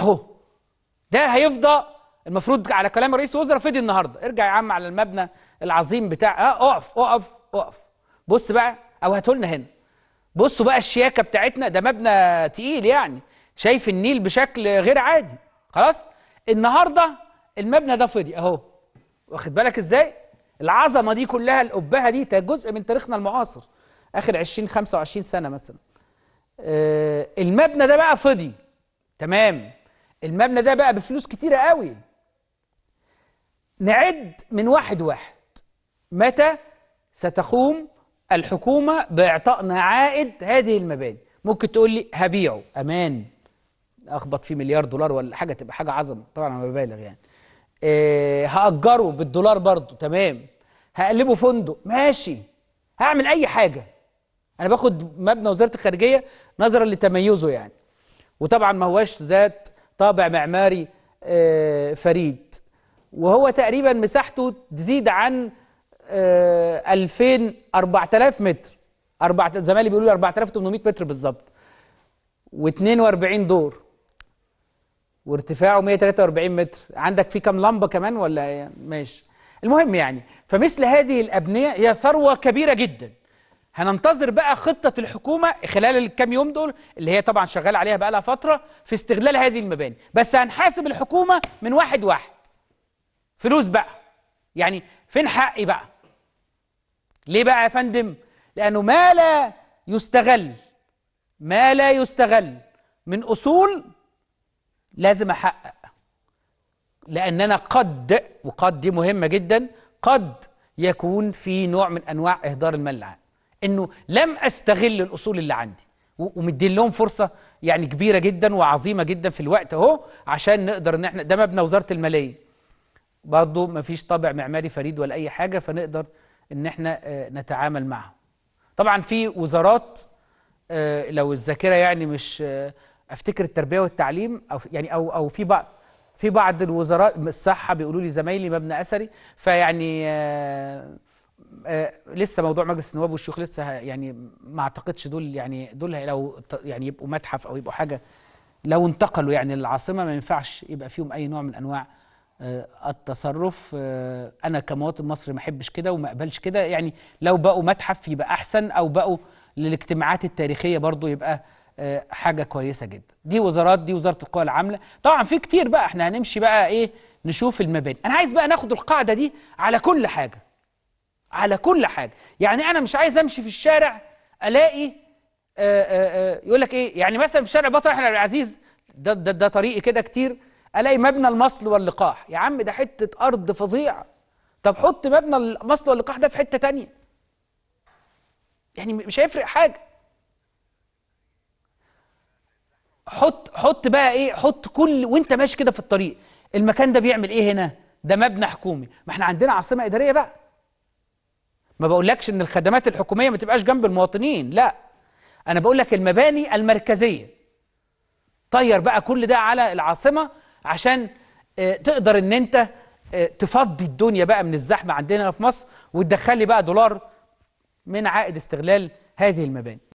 اهو ده هيفضى المفروض على كلام رئيس الوزراء فضي النهارده ارجع يا عم على المبنى العظيم بتاع اه اقف اقف اقف بص بقى او هاتوا لنا هنا بصوا بقى الشياكه بتاعتنا ده مبنى تقيل يعني شايف النيل بشكل غير عادي خلاص النهارده المبنى ده فضي اهو واخد بالك ازاي العظمه دي كلها القبهه دي ده جزء من تاريخنا المعاصر اخر 20 25 سنه مثلا آه المبنى ده بقى فضي تمام المبنى ده بقى بفلوس كتيرة قوي نعد من واحد واحد متى ستقوم الحكومة بإعطائنا عائد هذه المباني ممكن تقول لي هبيعه أمان أخبط فيه مليار دولار ولا حاجة تبقى حاجة عظمة طبعا أنا ببالغ يعني إيه هأجره بالدولار برضه تمام هقلبه فندق ماشي هعمل أي حاجة أنا باخد مبنى وزارة الخارجية نظرا لتميزه يعني وطبعا ما هواش ذات طابع معماري آه، فريد وهو تقريبا مساحته تزيد عن 2000 آه، 4000 متر أربعة زمالي بيقولوا لي 4800 متر بالظبط و42 دور وارتفاعه 143 متر عندك فيه كام لمبه كمان ولا إيه؟ ماشي المهم يعني فمثل هذه الابنيه هي ثروه كبيره جدا هننتظر بقى خطة الحكومة خلال الكام يوم دول اللي هي طبعا شغال عليها بقى لها فترة في استغلال هذه المباني بس هنحاسب الحكومة من واحد واحد فلوس بقى يعني فين حقي بقى ليه بقى يا فندم لأنه ما لا يستغل ما لا يستغل من أصول لازم أحقق لأن أنا قد وقد دي مهمة جدا قد يكون في نوع من أنواع إهدار المال العام انه لم استغل الاصول اللي عندي ومدين لهم فرصه يعني كبيره جدا وعظيمه جدا في الوقت اهو عشان نقدر ان احنا ده مبنى وزاره الماليه برضه ما فيش طابع معماري فريد ولا اي حاجه فنقدر ان احنا آه، نتعامل معه طبعا في وزارات آه، لو الذاكره يعني مش آه، افتكر التربيه والتعليم او يعني او او في بعض في بعض الوزراء الصحه بيقولوا لي زمايلي مبنى اثري فيعني آه، لسه موضوع مجلس النواب والشيوخ لسه يعني ما اعتقدش دول يعني دول لو يعني يبقوا متحف او يبقوا حاجه لو انتقلوا يعني للعاصمه ما ينفعش يبقى فيهم اي نوع من انواع آه، التصرف آه، انا كمواطن مصري ما احبش كده وما اقبلش كده يعني لو بقوا متحف يبقى احسن او بقوا للاجتماعات التاريخيه برضو يبقى حاجه كويسه جدا دي وزارات دي وزاره القوى العامله طبعا في كتير بقى احنا هنمشي بقى ايه نشوف المباني انا عايز بقى ناخد القاعده دي على كل حاجه على كل حاجة يعني أنا مش عايز أمشي في الشارع ألاقي آه، آه، آه، يقول لك إيه يعني مثلا في شارع بطل إحنا العزيز ده, ده, ده طريقي كده كتير ألاقي مبنى المصل واللقاح يا عم ده حتة أرض فظيعة طب حط مبنى المصل واللقاح ده في حتة تانية يعني مش هيفرق حاجة حط حط بقى ايه حط كل وانت ماشي كده في الطريق المكان ده بيعمل ايه هنا ده مبنى حكومي ما احنا عندنا عاصمه اداريه بقى ما بقولكش ان الخدمات الحكوميه ما تبقاش جنب المواطنين لا انا بقولك المباني المركزيه طير بقى كل ده على العاصمه عشان آه، تقدر ان انت آه، تفضي الدنيا بقى من الزحمه عندنا في مصر وتدخلي بقى دولار من عائد استغلال هذه المباني